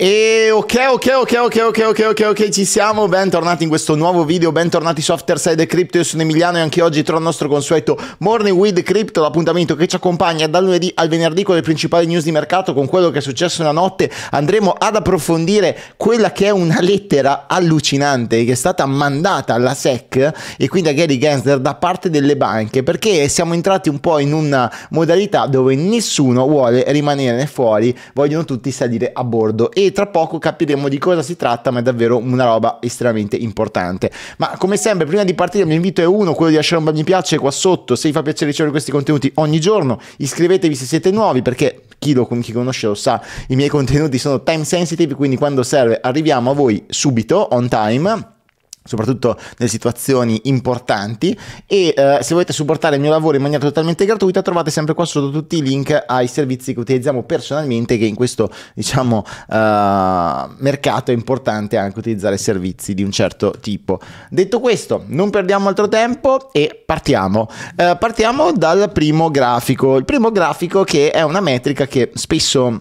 E ok, ok, ok, ok, ok, ok, ok, ok, ci siamo, bentornati in questo nuovo video, bentornati su Afterside Crypto, io sono Emiliano e anche oggi trovo il nostro consueto Morning with Crypto, l'appuntamento che ci accompagna dal lunedì al venerdì con le principali news di mercato, con quello che è successo una notte, andremo ad approfondire quella che è una lettera allucinante che è stata mandata alla SEC e quindi a Gary Gensler da parte delle banche, perché siamo entrati un po' in una modalità dove nessuno vuole rimanere fuori, vogliono tutti salire a bordo e tra poco capiremo di cosa si tratta, ma è davvero una roba estremamente importante. Ma come sempre, prima di partire, il mio invito è uno, quello di lasciare un bel mi piace qua sotto, se vi fa piacere ricevere questi contenuti ogni giorno, iscrivetevi se siete nuovi, perché chi, lo, chi conosce lo sa, i miei contenuti sono time sensitive, quindi quando serve arriviamo a voi subito, on time soprattutto nelle situazioni importanti. E eh, se volete supportare il mio lavoro in maniera totalmente gratuita, trovate sempre qua sotto tutti i link ai servizi che utilizziamo personalmente, che in questo diciamo eh, mercato è importante anche utilizzare servizi di un certo tipo. Detto questo, non perdiamo altro tempo e partiamo. Eh, partiamo dal primo grafico. Il primo grafico che è una metrica che spesso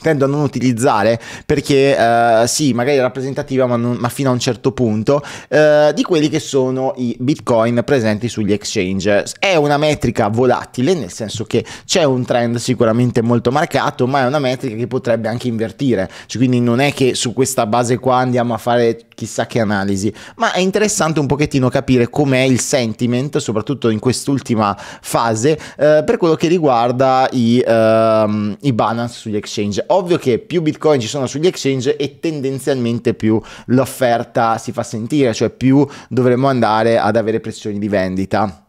tendo a non utilizzare perché uh, sì magari è rappresentativa ma, non, ma, fino a un certo punto uh, di quelli che sono i bitcoin presenti sugli exchange è una metrica volatile nel senso che c'è un trend sicuramente molto marcato ma è una metrica che potrebbe anche invertire cioè, quindi non è che su questa base qua andiamo a fare chissà che analisi, ma è interessante un pochettino capire com'è il sentiment, soprattutto in quest'ultima fase, eh, per quello che riguarda i, ehm, i balance sugli exchange. Ovvio che più bitcoin ci sono sugli exchange e tendenzialmente più l'offerta si fa sentire, cioè più dovremmo andare ad avere pressioni di vendita.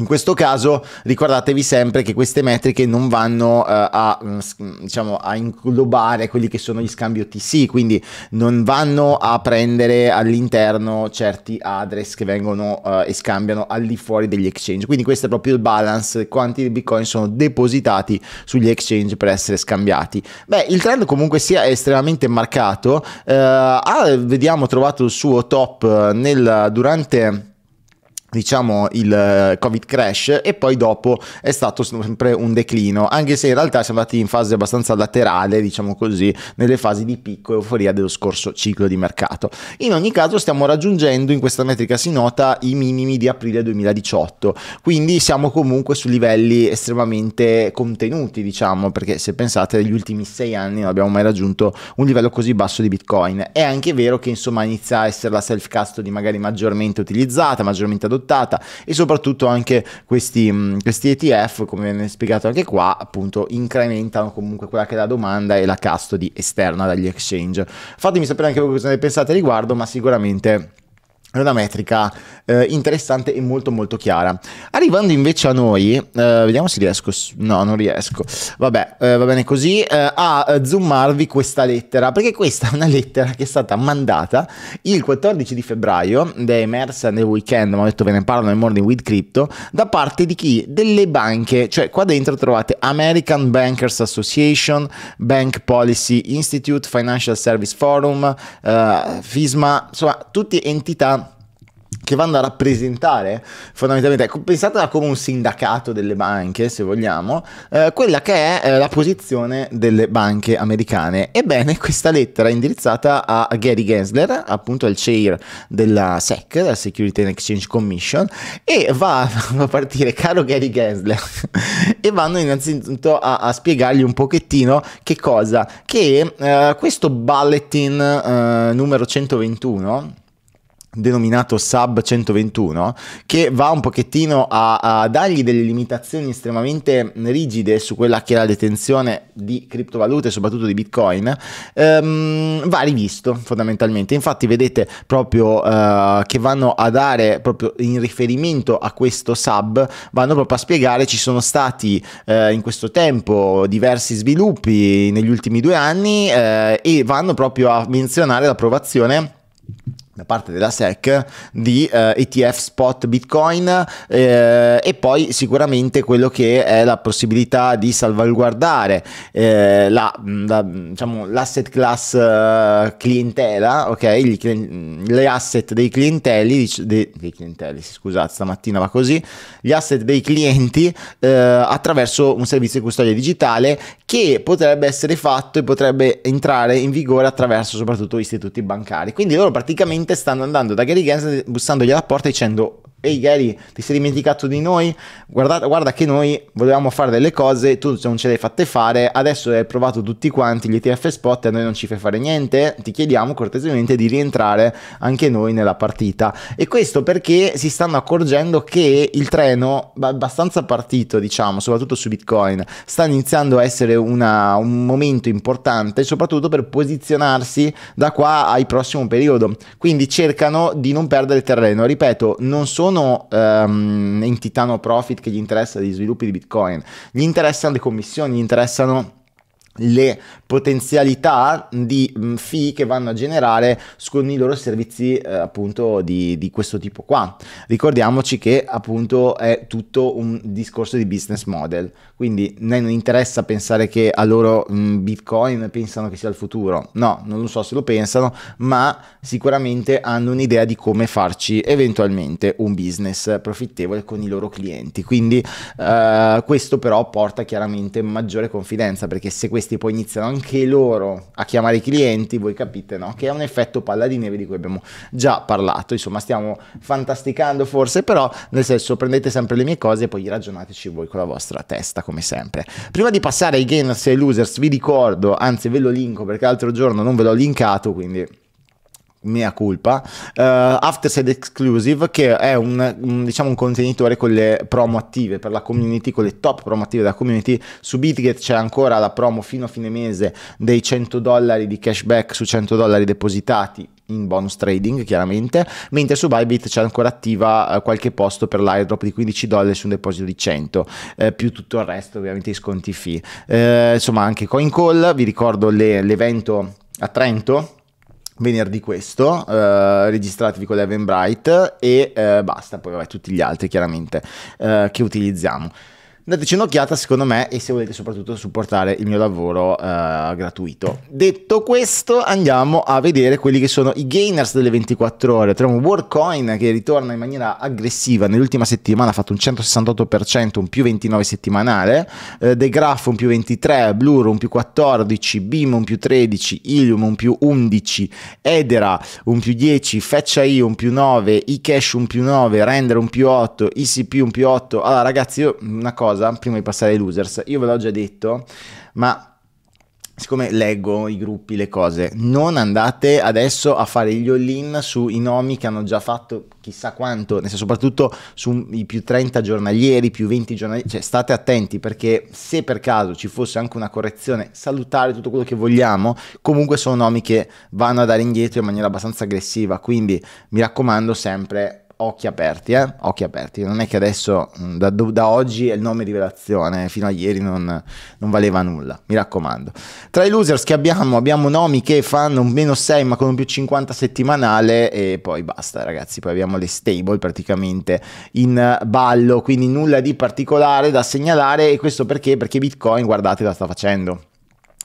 In questo caso ricordatevi sempre che queste metriche non vanno uh, a, mm, mm, diciamo, a, inglobare quelli che sono gli scambi OTC, quindi non vanno a prendere all'interno certi address che vengono uh, e scambiano al di fuori degli exchange. Quindi questo è proprio il balance, quanti bitcoin sono depositati sugli exchange per essere scambiati. Beh, il trend comunque sia estremamente marcato, uh, eh, ha, ah, vediamo, trovato il suo top nel, durante diciamo il eh, covid crash e poi dopo è stato sempre un declino anche se in realtà siamo andati in fase abbastanza laterale diciamo così nelle fasi di picco e euforia dello scorso ciclo di mercato in ogni caso stiamo raggiungendo in questa metrica si nota i minimi di aprile 2018 quindi siamo comunque su livelli estremamente contenuti diciamo perché se pensate negli ultimi sei anni non abbiamo mai raggiunto un livello così basso di bitcoin è anche vero che insomma inizia a essere la self custody magari maggiormente utilizzata maggiormente adottata adottata e soprattutto anche questi, mm, questi ETF, come viene spiegato anche qua, appunto incrementano comunque quella che è la domanda e la custody esterna dagli exchange. Fatemi sapere anche voi cosa ne pensate al riguardo, ma sicuramente è una metrica eh, interessante e molto molto chiara. Arrivando invece a noi, eh, vediamo se riesco, no non riesco, vabbè eh, va bene così, eh, a eh, zoomarvi questa lettera, perché questa è una lettera che è stata mandata il 14 di febbraio, ed è emersa nel weekend, ma ho detto ve ne parlo nel Morning with Crypto, da parte di chi? Delle banche, cioè qua dentro trovate American Bankers Association, Bank Policy Institute, Financial Service Forum, eh, FISMA, insomma tutte entità che vanno a rappresentare fondamentalmente, ecco, pensatela come un sindacato delle banche, se vogliamo, eh, quella che è eh, la posizione delle banche americane. Ebbene, questa lettera è indirizzata a Gary Gensler, appunto il chair della SEC, la Security and Exchange Commission, e va a partire, caro Gary Gensler, e vanno innanzitutto a, a, spiegargli un pochettino che cosa, che eh, questo bulletin eh, numero 121 denominato Sub 121 che va un pochettino a, a, dargli delle limitazioni estremamente rigide su quella che è la detenzione di criptovalute soprattutto di bitcoin ehm, va rivisto fondamentalmente infatti vedete proprio eh, che vanno a dare proprio in riferimento a questo sub vanno proprio a spiegare ci sono stati eh, in questo tempo diversi sviluppi negli ultimi due anni eh, e vanno proprio a menzionare l'approvazione da parte della SEC di eh, ETF spot Bitcoin eh, e poi sicuramente quello che è la possibilità di salvaguardare eh, la, mm, la, diciamo, l'asset class uh, clientela, ok? Gli, le asset dei clientelli, dei, dei clienteli, scusate, stamattina va così, gli asset dei clienti eh, attraverso un servizio di custodia digitale che potrebbe essere fatto e potrebbe entrare in vigore attraverso soprattutto istituti bancari. Quindi loro praticamente stanno andando da Gary Gensler bussandogli alla porta dicendo ehi Gary, ti sei dimenticato di noi? Guarda, guarda, che noi volevamo fare delle cose, tu non ce le hai fatte fare, adesso hai provato tutti quanti gli ETF spot e a noi non ci fai fare niente, ti chiediamo cortesemente di rientrare anche noi nella partita. E questo perché si stanno accorgendo che il treno abbastanza partito, diciamo, soprattutto su Bitcoin, sta iniziando a essere una, un momento importante, soprattutto per posizionarsi da qua al prossimo periodo. Quindi cercano di non perdere terreno, ripeto, non sono sono um, entità no profit che gli interessa gli sviluppi di Bitcoin, gli interessano le commissioni, gli interessano le potenzialità di mm, fee che vanno a generare con i loro servizi eh, appunto di, di, questo tipo qua ricordiamoci che appunto è tutto un discorso di business model quindi a non interessa pensare che a loro mh, mm, bitcoin pensano che sia il futuro no non lo so se lo pensano ma sicuramente hanno un'idea di come farci eventualmente un business profittevole con i loro clienti quindi eh, questo però porta chiaramente maggiore confidenza perché se questi questi poi iniziano anche loro a chiamare i clienti, voi capite no? che è un effetto palla di neve di cui abbiamo già parlato, insomma stiamo fantasticando forse, però nel senso prendete sempre le mie cose e poi ragionateci voi con la vostra testa come sempre. Prima di passare ai gainers e ai losers vi ricordo, anzi ve lo linko perché l'altro giorno non ve l'ho linkato, quindi mia colpa, uh, eh, Afterside Exclusive, che è un, un, diciamo un contenitore con le promo attive per la community, con le top promo attive della community. Su BitGet c'è ancora la promo fino a fine mese dei 100 dollari di cashback su 100 dollari depositati in bonus trading chiaramente mentre su Bybit c'è ancora attiva eh, qualche posto per l'airdrop di 15 dollari su un deposito di 100 eh, più tutto il resto ovviamente i sconti fee eh, insomma anche CoinCall vi ricordo le, l'evento a Trento venerdì questo, eh, registratevi con Evan Bright e eh, basta, poi vabbè, tutti gli altri chiaramente eh, che utilizziamo dateci un'occhiata secondo me e se volete soprattutto supportare il mio lavoro eh, gratuito. Detto questo andiamo a vedere quelli che sono i gainers delle 24 ore. Troviamo Warcoin che ritorna in maniera aggressiva, nell'ultima settimana ha fatto un 168%, un più 29 settimanale, eh, The Graph un più 23, Blur un più 14, Beam un più 13, Ilium un più 11, Edera un più 10, Fetch AI un più 9, iCash un più 9, Render un più 8, ICP un più 8. Allora ragazzi io una cosa cosa prima di passare ai losers. Io ve l'ho già detto, ma siccome leggo i gruppi, le cose, non andate adesso a fare gli all-in sui nomi che hanno già fatto chissà quanto, soprattutto sui più 30 giornalieri, più 20 giornalieri, cioè state attenti perché se per caso ci fosse anche una correzione salutare tutto quello che vogliamo, comunque sono nomi che vanno a dare indietro in maniera abbastanza aggressiva, quindi mi raccomando sempre occhi aperti, eh? occhi aperti, non è che adesso mm, da, da oggi è il nome rivelazione, fino a ieri non, non, valeva nulla, mi raccomando. Tra i losers che abbiamo, abbiamo nomi che fanno un meno 6 ma con un più 50 settimanale e poi basta ragazzi, poi abbiamo le stable praticamente in ballo, quindi nulla di particolare da segnalare e questo perché? Perché Bitcoin guardate la sta facendo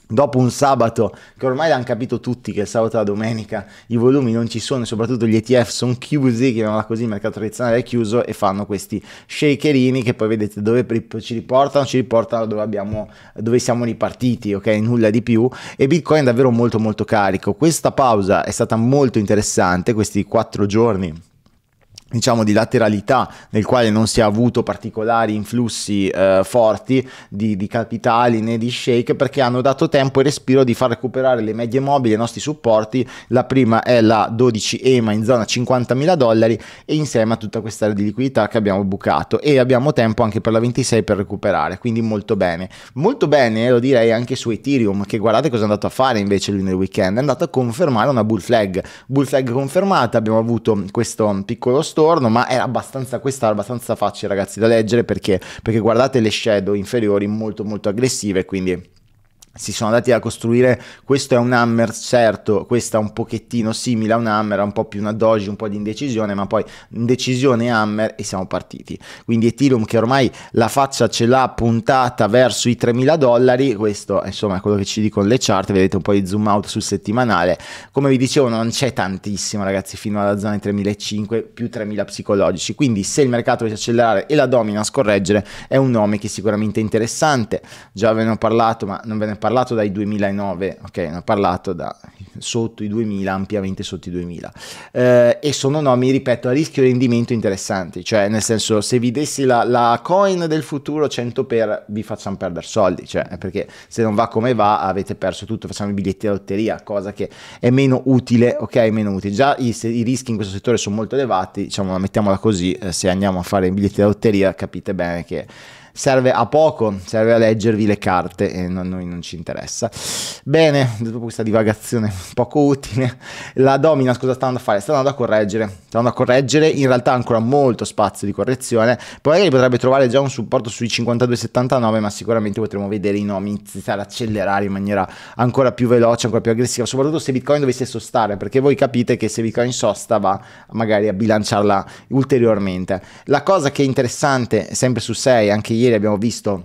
Dopo un sabato, che ormai l'hanno capito tutti che il sabato e la domenica i volumi non ci sono, e soprattutto gli ETF sono chiusi, chiamiamola così, il mercato tradizionale è chiuso e fanno questi shakerini che poi vedete dove ci riportano, ci riportano dove, abbiamo, dove siamo ripartiti, ok? Nulla di più. E Bitcoin è davvero molto molto carico. Questa pausa è stata molto interessante, questi quattro giorni diciamo di lateralità nel quale non si è avuto particolari influssi eh, forti di, di, capitali né di shake perché hanno dato tempo e respiro di far recuperare le medie mobili ai nostri supporti la prima è la 12 EMA in zona 50.000 dollari e insieme a tutta questa area di liquidità che abbiamo bucato e abbiamo tempo anche per la 26 per recuperare quindi molto bene molto bene lo direi anche su Ethereum che guardate cosa è andato a fare invece lui nel weekend è andato a confermare una bull flag bull flag confermata abbiamo avuto questo piccolo store intorno, ma era abbastanza, questa era abbastanza facile ragazzi da leggere perché, perché guardate le shadow inferiori molto molto aggressive, quindi si sono andati a costruire questo è un hammer certo questa è un pochettino simile a un hammer un po' più una doji un po' di indecisione ma poi indecisione hammer e siamo partiti quindi Ethereum che ormai la faccia ce l'ha puntata verso i 3000 dollari questo insomma è quello che ci dicono le chart vedete un po' di zoom out sul settimanale come vi dicevo non c'è tantissimo ragazzi fino alla zona di 3005 più 3000 psicologici quindi se il mercato deve accelerare e la domina a scorreggere è un nome che sicuramente è interessante già ve ne ho parlato ma non ve ne parlo parlato dai 2009, ok, ne ho parlato da sotto i 2000, ampiamente sotto i 2000, eh, e sono nomi, ripeto, a rischio rendimento interessanti, cioè nel senso se vi dessi la, la coin del futuro 100 per vi facciamo perdere soldi, cioè eh, perché se non va come va avete perso tutto, facciamo i biglietti da lotteria, cosa che è meno utile, ok, meno utile, già i, i rischi in questo settore sono molto elevati, diciamo, mettiamola così, eh, se andiamo a fare i biglietti da lotteria capite bene che serve a poco, serve a leggervi le carte e a noi non ci interessa. Bene, dopo questa divagazione poco utile, la domina cosa sta andando a fare? Sta andando a correggere, sta andando a correggere, in realtà ancora molto spazio di correzione, poi magari potrebbe trovare già un supporto sui 52,79 ma sicuramente potremo vedere i nomi iniziare ad accelerare in maniera ancora più veloce, ancora più aggressiva, soprattutto se Bitcoin dovesse sostare, perché voi capite che se Bitcoin sosta va magari a bilanciarla ulteriormente. La cosa che è interessante, sempre su 6, anche ieri, ieri abbiamo visto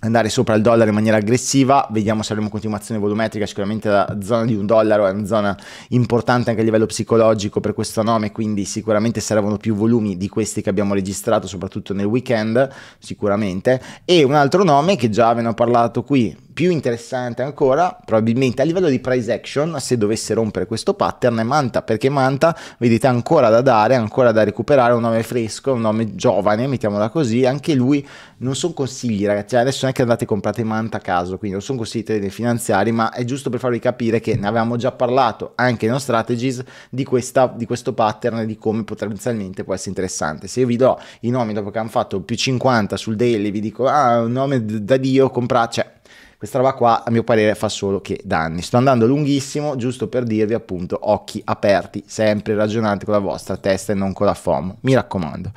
andare sopra il dollaro in maniera aggressiva, vediamo se avremo continuazione volumetrica, sicuramente la zona di un dollaro è una zona importante anche a livello psicologico per questo nome, quindi sicuramente servono più volumi di questi che abbiamo registrato soprattutto nel weekend, sicuramente, e un altro nome che già ve ne ho parlato qui più interessante ancora, probabilmente a livello di price action, se dovesse rompere questo pattern, è Manta, perché Manta, vedete, ancora da dare, ancora da recuperare, un nome fresco, un nome giovane, mettiamola così, anche lui non sono consigli ragazzi, cioè, adesso non è che andate e comprate Manta a caso, quindi non sono consigli dei finanziari, ma è giusto per farvi capire che ne avevamo già parlato anche in Strategies di, questa, di questo pattern e di come potenzialmente può essere interessante. Se io vi do i nomi dopo che hanno fatto più 50 sul daily, vi dico, ah, un nome da Dio, comprate, cioè questa roba qua a mio parere fa solo che danni. Sto andando lunghissimo giusto per dirvi appunto occhi aperti, sempre ragionate con la vostra testa e non con la FOM, mi raccomando.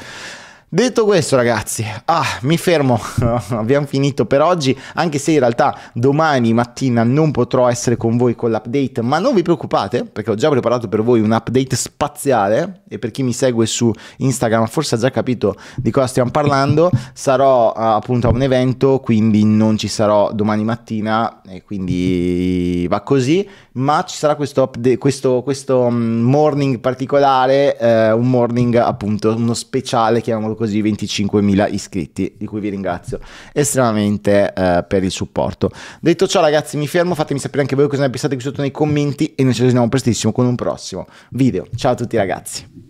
Detto questo ragazzi, ah, mi fermo, abbiamo finito per oggi, anche se in realtà domani mattina non potrò essere con voi con l'update, ma non vi preoccupate perché ho già preparato per voi un update spaziale e per chi mi segue su Instagram forse ha già capito di cosa stiamo parlando, sarò eh, appunto a un evento, quindi non ci sarò domani mattina e quindi va così, ma ci sarà questo, update, questo, questo mm, morning particolare, eh, un morning appunto, uno speciale, chiamiamolo così 25.000 iscritti, di cui vi ringrazio estremamente eh, per il supporto. Detto ciò ragazzi mi fermo, fatemi sapere anche voi cosa ne pensate qui sotto nei commenti e noi ci vediamo prestissimo con un prossimo video. Ciao a tutti ragazzi.